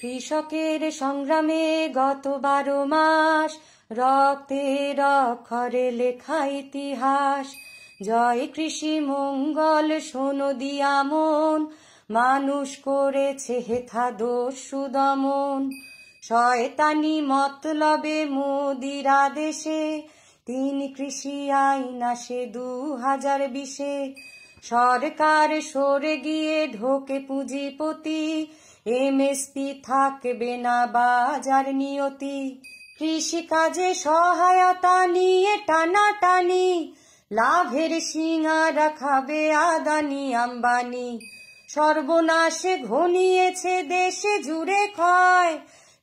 কৃষকের সংগ্রামে গত বারো মাস রক্তের অক্ষরে লেখা ইতিহাস জয় কৃষি মঙ্গল শোনো দিয়া মন মানুষ করেছে হেথা দোষ সুদমন শয়তানি মতলবে মোদিরা দেশে তিন কৃষি আইন আসে দু হাজার বিশে সরকার সরে গিয়ে ঢোকে পুঁজিপতি এমএসপি থাকবে না বাজার নিয়তি কৃষিকাজে সহায়তা নিয়ে টানাটানি লাভের সিঙারা খাবে আদানি আম্বানি সর্বনাশে ঘনিয়েছে দেশে জুড়ে ক্ষয়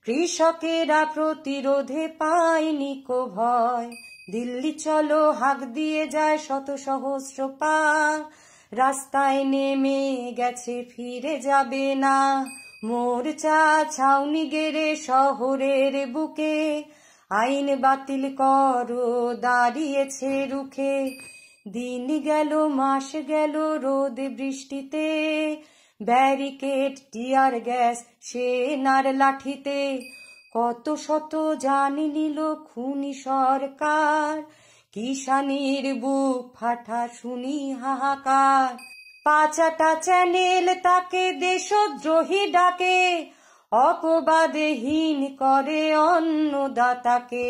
কৃষকেরা প্রতিরোধে পায়নি কো ভয় দিল্লি চলো হাক দিয়ে যায় শত সহস্র পা রাস্তায় নেমে গেছে ফিরে যাবে না মোরচা ছাউনি গেড়ে শহরের বুকে আইন বাতিল কর দাঁড়িয়েছে রুখে দিন গেল মাস গেল রোদ বৃষ্টিতে ব্যারিকেড টিয়ার গ্যাস সেনার লাঠিতে কত শত জানি নিল খুনি সরকার কিষানির বুক ফাটা শুনি হাহাকার পাঁচাটা চ্যানেল তাকে দেশদ্রোহী ডাকে অপবাদহীন করে অন্নদাতাকে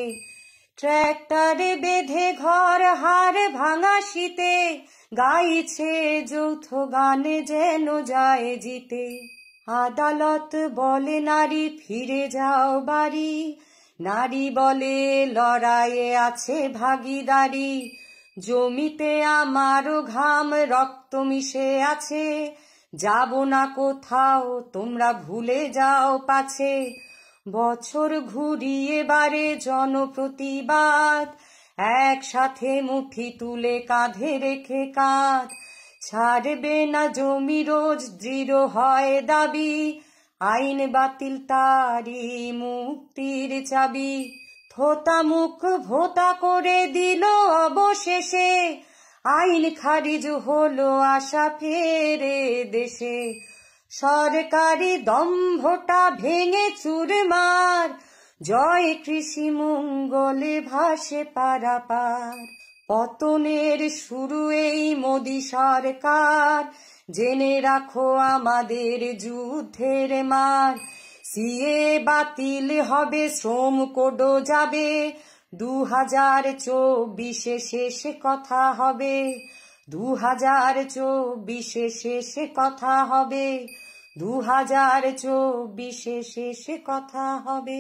ট্র্যাক্টরে বেঁধে ঘর হার ভাঙা শীতে গাইছে যৌথ গানে যেন যায় জিতে আদালত বলে নারী ফিরে যাও বাড়ি নারী বলে লড়াইয়ে আছে ভাগিদারি জমিতে আমার ঘাম রক্ত মিশে আছে যাব না কোথাও তোমরা ভুলে যাও পাছে বছর ঘুরিয়ে বারে জনপ্রতিবাদ একসাথে মুঠি তুলে কাঁধে রেখে কাঁধ ছাড়বে না জমি রোজ দৃঢ় হয় দাবি আইন বাতিল তারি মুক্তির চাবি থোতা মুখ ভোতা করে দিল অবশেষে আইন খারিজ হলো আশা ফেরে দেশে সরকারি দম্ভটা ভেঙে চুরমার জয় কৃষি মঙ্গলে ভাসে পারাপার পতনের শুরু এই মোদী সরকার জেনে রাখো আমাদের যুদ্ধের মার সিএ বাতিল হবে শ্রম কোড যাবে দু হাজার চব্বিশে শেষ কথা হবে দু হাজার চব্বিশে শেষ কথা হবে দু হাজার চব্বিশে শেষ কথা হবে